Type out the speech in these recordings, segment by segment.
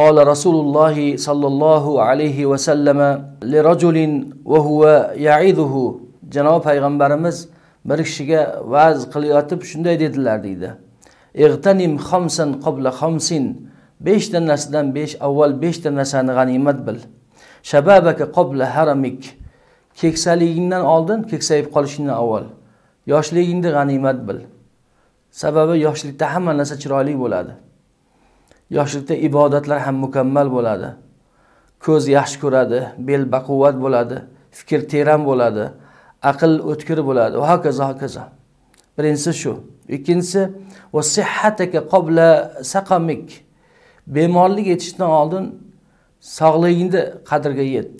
قال رسول الله صلى الله عليه وسلم لرجل وهو يعظه janob payg'ambarimiz bir kishiga va'z qilayotib shunday dedilar deydi ig'tanim xomsan qobla xomsin beshta narsadan besh avval beshta narsani g'animat bil shababaka qobla haramik keksaligingdan oldin keksayib qolishingdan avval yoshligingni g'animat bil sababi yoshlikda hamma narsa chiroyli bo'ladi yoshlikda ibodatlar ham mukammal bo'ladi ko'z yaxshi ko'radi bel baquvvat bo'ladi fikr teran bo'ladi aql o'tkir bo'ladi va hokazo hokazo birinchisi shu ikkinchisi sihhataka qobla saqamik bemorlik yetishdan oldin sog'lig'ingni qadriga yet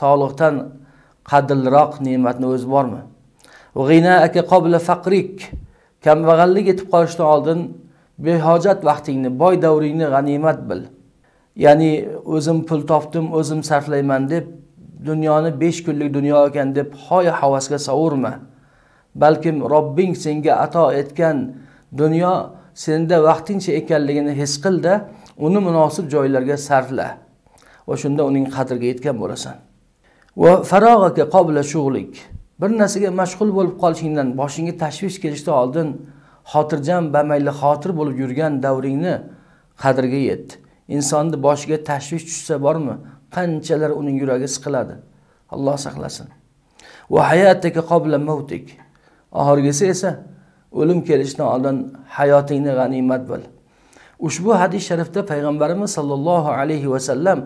sog'liqdan qadrliroq ne'matni o'zi bormi g'inaaka qobla faqrik kambag'allik yetib qolishdan oldin behojat vaqtingni boy davringni g'animat bil ya'ni o'zim pul topdim o'zim sarflayman deb dunyoni besh kunlik dunyo ekan deb hoya havasga sovurma balkim robbing senga ato etgan dunyo senda vaqtincha ekanligini his qilda uni munosib joylarga sarfla va shunda uning qadriga yetgan bo'lasan va farog'aka qobla shug'lik bir narsaga mashg'ul bo'lib qolishingdan boshingga tashvish kelishdan oldin xotirjam bamayli xotir bo'lib yurgan davringni qadriga yet insonni boshiga tashvish tushsa bormi qanchalar uning yuragi siqiladi alloh saqlasin va hayataka qobla mavtik oxirgisi esa o'lim kelishidan oldin hayotingni g'animat bil ushbu hadis sharifda payg'ambarimiz sollallohu alayhi vasallam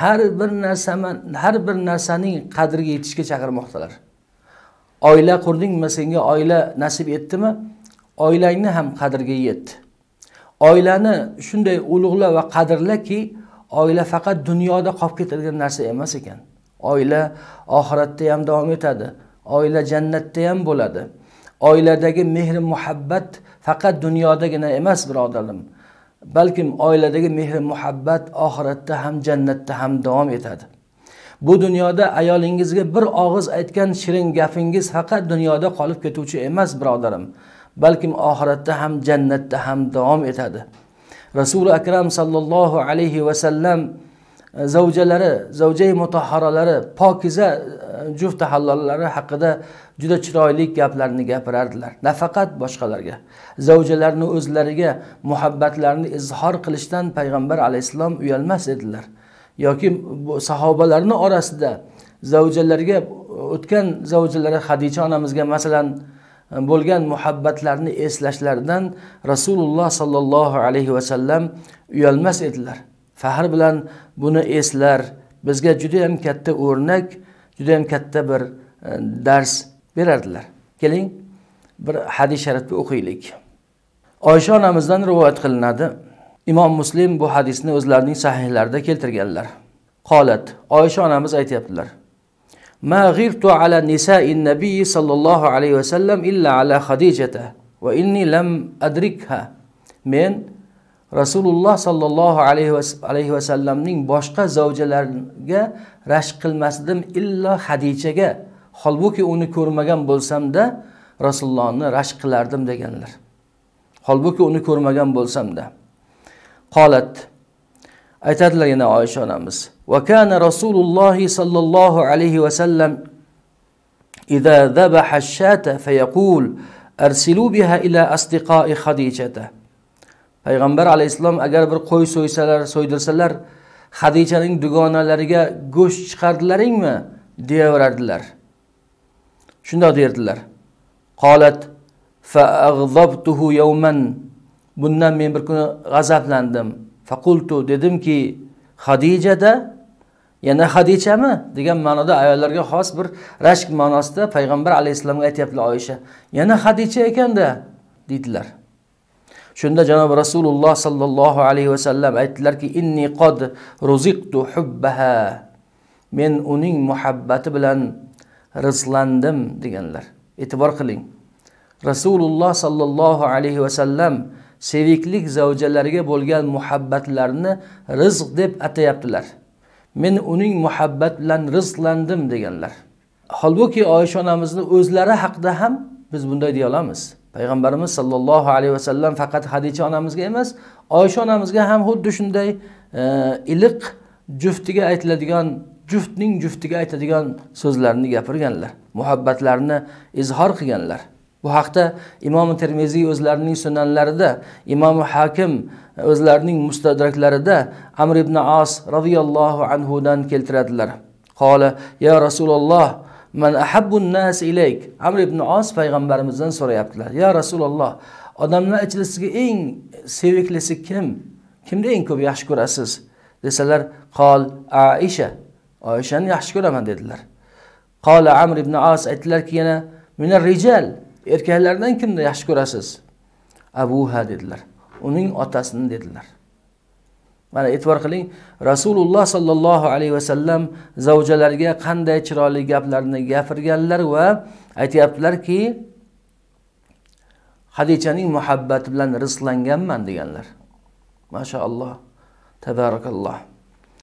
har bir narsaman har bir narsaning qadriga yetishga chaqirmoqdalar oila qurdingmi senga oila nasib etdimi oilangni ham qadriga yet oilani shunday ulug'la va qadrlaki oila faqat dunyoda qolib ketadigan narsa emas ekan oila oxiratda ham davom etadi oila jannatda ham bo'ladi oiladagi mehr muhabbat faqat dunyodagina emas birodarlarim balkim oiladagi mehr muhabbat oxiratda ham jannatda ham davom etadi bu dunyoda ayolingizga bir og'iz aytgan shirin gapingiz faqat dunyoda qolib ketuvchi emas birodarim balkim oxiratda ham jannatda ham davom etadi rasuli akram sollallohu alayhi vasallam e, zavjalari zavjay mutahharalari pokiza e, juft hallollari haqida juda chiroyli gaplarni gapirardilar nafaqat boshqalarga zavjalarni o'zlariga muhabbatlarini izhor qilishdan payg'ambar alayhissalom uyalmas edilar yoki sahobalarni orasida zavjalarga o'tgan zavjalari hadicha onamizga masalan bo'lgan muhabbatlarni eslashlaridan rasululloh sollallohu alayhi vasallam uyalmas edilar faxr bilan buni eslar bizga judayam katta o'rnak judayam katta bir e, dars berardilar keling bir hadis sharifni o'qiylik oysha onamizdan rivoyat qilinadi imom muslim bu hadisni o'zlarining sahihlarida keltirganlar qolat oysha onamiz aytyaptilar ما غرت على نساء النبي صلى الله عليه وسلم إلا على خديجة وإني لم أدركها من rasululloh sollallohu alayhi vasallamning boshqa zavjalarga rashk qilmasdim illo hadichaga holbuki uni ko'rmagan bo'lsamda rasulullohni rashk qilardim deganlar holbuki uni ko'rmagan bo'lsamda qolat aytadilar yana oysha onamiz vakana rasulullohi sollallohu alayhi vasallam إذا ذبح الشاة فيقول أرسلوا بها إلى أصدقاء خديجة payg'ambar alayhissalom agar bir qo'y so'ysalar so'ydirsalar hadichaning dugonalariga go'sht chiqardilaringmi deyaverardilar shundoq derdilar qolat bundan men bir kuni g'azablandim faqultu dedimki hadijada yana hadichami degan ma'noda ayollarga xos bir rashk ma'nosida payg'ambar alayhissalomga aytyaptilar oyisha yana hadicha ekanda deydilar shunda janob rasululloh sollallohu alayhi vasallam aytdilarki inni qod ruziqtu hubbaha men uning muhabbati bilan rizqlandim deganlar e'tibor qiling rasululloh sollallohu alayhi vasallam seviklik zavjalariga bo'lgan muhabbatlarini rizq deb atayaptilar men uning muhabbat bilan rizqlandim deganlar holbuki oysha onamizni o'zlari haqida ham biz bunday deya olamiz payg'ambarimiz sollallohu alayhi vasallam faqat hadicha onamizga emas oysha onamizga ham xuddi shunday e, iliq juftiga aytiladigan juftning juftiga aytadigan so'zlarni gapirganlar muhabbatlarini izhor qilganlar bu haqda imom termiziy o'zlarining sunanlarida imom hakim o'zlarining mustadraklarida amr ibn as roziyallohu anhudan keltiradilar qola ya rasululloh man ahabbun nas ilayk amr ibn as payg'ambarimizdan so'rayaptilar ya rasululloh odamlar ichida sizga eng seviklisi kim kimni eng ko'p yaxshi ko'rasiz desalar qol aisha oishani yaxshi ko'raman dedilar qola amr ibn as aytdilarki yana minar rijal erkaklardan kimni yaxshi ko'rasiz abuha dedilar uning otasini dedilar mana e'tibor qiling rasululloh sollallohu alayhi vasallam zavjalarga qanday chiroyli gaplarni gapirganlar va aytyaptilarki hadichaning muhabbati bilan rizqlanganman deganlar mashaalloh tabarakalloh